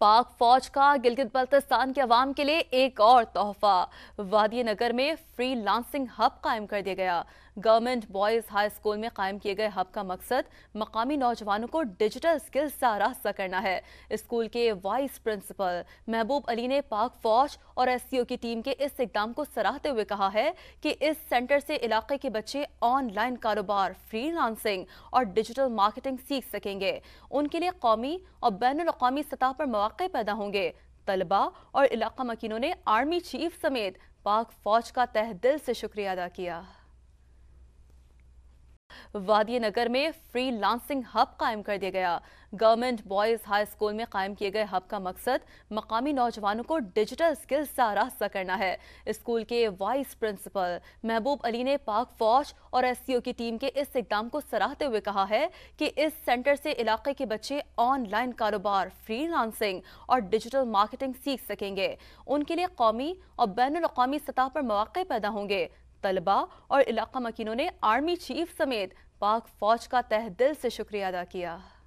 पाक फौज का गिलगित बल्तिस्तान के अवाम के लिए एक और तोहफा वादी नगर में फ्री लांसिंग हब कायम कर दिया गया गवर्नमेंट बॉयज़ हाई स्कूल में कायम किए गए हब का मकसद मकामी नौजवानों को डिजिटल स्किल्स से आरास्ता करना है स्कूल के वाइस प्रिंसिपल महबूब अली ने पाक फौज और एस की टीम के इस इकदाम को सराहते हुए कहा है कि इस सेंटर से इलाके के बच्चे ऑनलाइन कारोबार फ्री लांसिंग और डिजिटल मार्केटिंग सीख सकेंगे उनके लिए कौमी और बैन अवी सतह पर मौके पैदा होंगे तलबा और इलाका मकीनों ने आर्मी चीफ समेत पाक फौज का तह दिल से शुक्रिया अदा किया वादी नगर में फ्री लांसिंग हब कायम कर दिया गया गवर्नमेंट बॉयज़ हाई स्कूल में कायम किए गए हब का मकसद मकामी नौजवानों को डिजिटल स्किल्स से आरास्ता करना है स्कूल के वाइस प्रिंसिपल महबूब अली ने पाक फौज और एस की टीम के इस इकदाम को सराहते हुए कहा है कि इस सेंटर से इलाके के बच्चे ऑनलाइन कारोबार फ्री और डिजिटल मार्केटिंग सीख सकेंगे उनके लिए कौमी और बैन अवी सतह पर मौक़े पैदा होंगे तलबा और इलाका मकीनों ने आर्मी चीफ समेत पाक फौज का तह दिल से शुक्रिया अदा किया